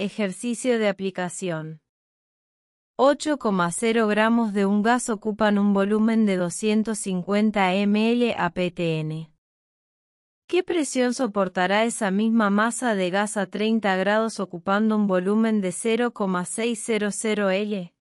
Ejercicio de aplicación. 8,0 gramos de un gas ocupan un volumen de 250 ml a PTN. ¿Qué presión soportará esa misma masa de gas a 30 grados ocupando un volumen de 0,600 L?